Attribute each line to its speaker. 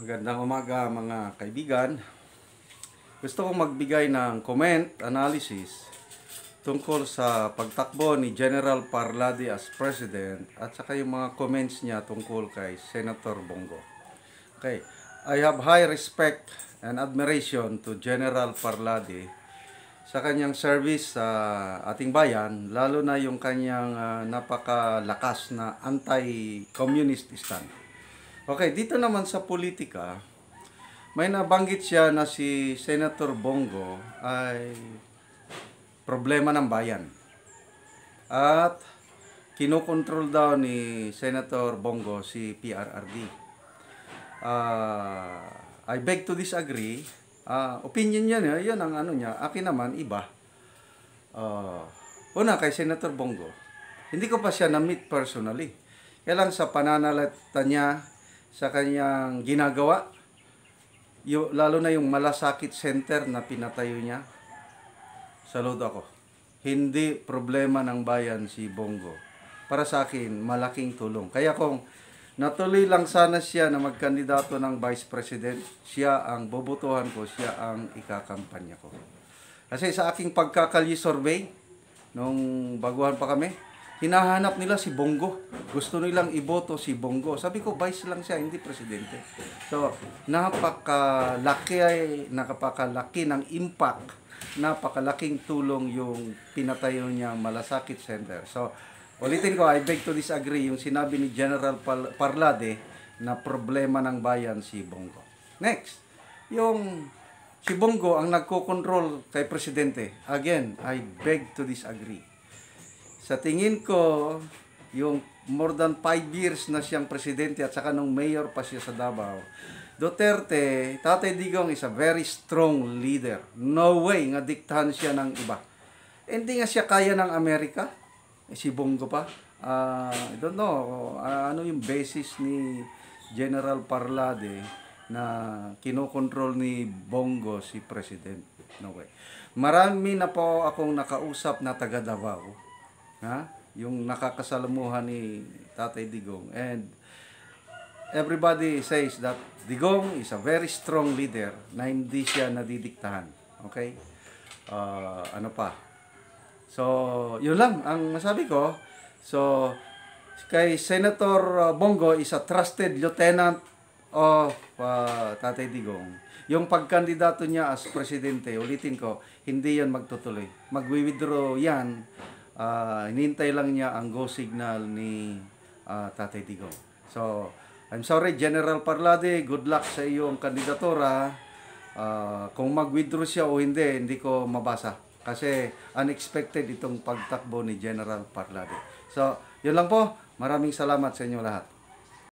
Speaker 1: Magandang umaga mga kaibigan. Gusto kong magbigay ng comment analysis tungkol sa pagtakbo ni General Parlade as President at saka yung mga comments niya tungkol kay Senator Bongo. Okay, I have high respect and admiration to General Parlade sa kanyang service sa ating bayan, lalo na yung kanyang uh, napakalakas na anti-communist stand. Okay, dito naman sa politika, may nabanggit siya na si Senator Bongo ay problema ng bayan. At kinokontrol daw ni Senator Bongo si PRRD. Uh, ah, I beg to disagree. Uh, opinion niya, yun ang ano niya. Akin naman, iba. Uh, una, kay Senator Bongo. Hindi ko pa siya na-meet personally. Kaya sa pananalata niya sa kanyang ginagawa, yung, lalo na yung malasakit center na pinatayo niya. Saludo ako. Hindi problema ng bayan si Bongo. Para sa akin, malaking tulong. Kaya kung natuloy lang sana siya na magkandidato ng vice president, siya ang bobotohan ko, siya ang ikakampanya ko. Kasi sa aking pagkakali survey, nung baguhan pa kami, hinahanap nila si Bongo. Gusto nilang iboto si Bongo. Sabi ko, vice lang siya, hindi presidente. So, napakalaki ay, napakalaki ng impact, napakalaking tulong yung pinatayo niya malasakit center. So, ulitin ko, I beg to disagree yung sinabi ni General Parlade na problema ng bayan si Bongo. Next, yung si Bongo ang nagko-control kay presidente. Again, I beg to disagree sa tingin ko, yung more than 5 years na siyang presidente at saka nung mayor pa siya sa Davao, Duterte, Tatay Digong is a very strong leader. No way nga diktahan siya ng iba. Hindi nga siya kaya ng Amerika. Eh, si Bongo pa. Uh, I don't know. Uh, ano yung basis ni General Parlade na kinokontrol ni Bongo si President. No way. Marami na po akong nakausap na taga Davao Ha? Yung nakakasalamuhan ni Tatay Digong. And everybody says that Digong is a very strong leader na hindi siya nadidiktahan. Okay? Uh, ano pa? So, yun lang ang masabi ko. So, kay Senator ah, Bongo is a trusted lieutenant of uh, Tatay Digong. Yung pagkandidato niya as presidente, ulitin ko, hindi yan magtutuloy. Magwi-withdraw yan uh, ah, inintay lang niya ang go signal ni uh, Tatay Digo. So, I'm sorry General Parlade, good luck sa iyong kandidatura. Uh, kung mag-withdraw siya o hindi, hindi ko mabasa. Kasi unexpected itong pagtakbo ni General Parlade. So, yun lang po. Maraming salamat sa inyo lahat.